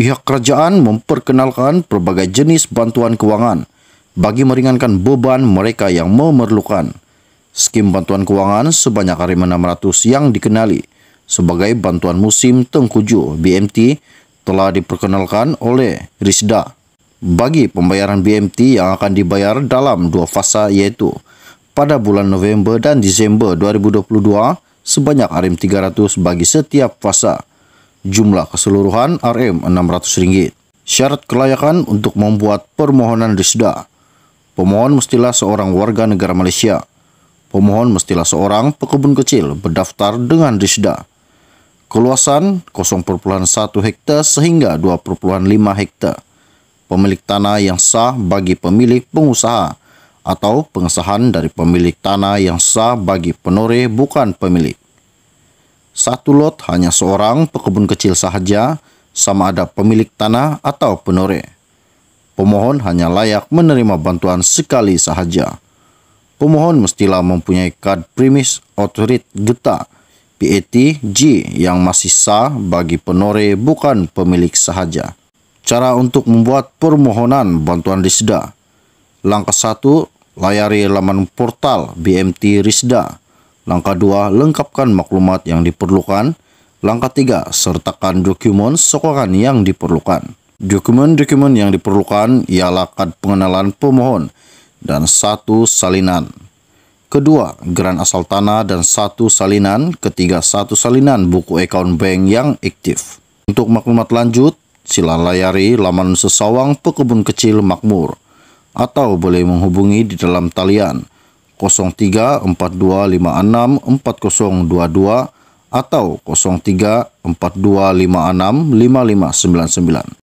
pihak kerajaan memperkenalkan berbagai jenis bantuan keuangan bagi meringankan beban mereka yang memerlukan. Skim bantuan keuangan sebanyak 600 yang dikenali sebagai bantuan musim Tengkuju BMT telah diperkenalkan oleh RISDA bagi pembayaran BMT yang akan dibayar dalam dua fasa yaitu pada bulan November dan Desember 2022 sebanyak RM300 bagi setiap fasa Jumlah keseluruhan RM 600 Syarat kelayakan untuk membuat permohonan disda. Pemohon mestilah seorang warga negara Malaysia. Pemohon mestilah seorang pekebun kecil berdaftar dengan disda. Keluasan 0,1 hektar sehingga 2,5 hektar. Pemilik tanah yang sah bagi pemilik pengusaha atau pengesahan dari pemilik tanah yang sah bagi penoreh bukan pemilik. Satu lot hanya seorang pekebun kecil sahaja, sama ada pemilik tanah atau penore. Pemohon hanya layak menerima bantuan sekali sahaja. Pemohon mestilah mempunyai kad primis otorit geta petg yang masih sah bagi penore bukan pemilik sahaja. Cara untuk membuat permohonan bantuan RISDA Langkah 1, layari laman portal BMT RISDA. Langkah 2, lengkapkan maklumat yang diperlukan. Langkah 3, sertakan dokumen sokongan yang diperlukan. Dokumen-dokumen yang diperlukan ialah kad pengenalan pemohon dan satu salinan. Kedua, geran asal tanah dan satu salinan. Ketiga, satu salinan buku account bank yang aktif. Untuk maklumat lanjut, sila layari laman sesawang pekebun kecil makmur atau boleh menghubungi di dalam talian 0342564022 atau 0342565599.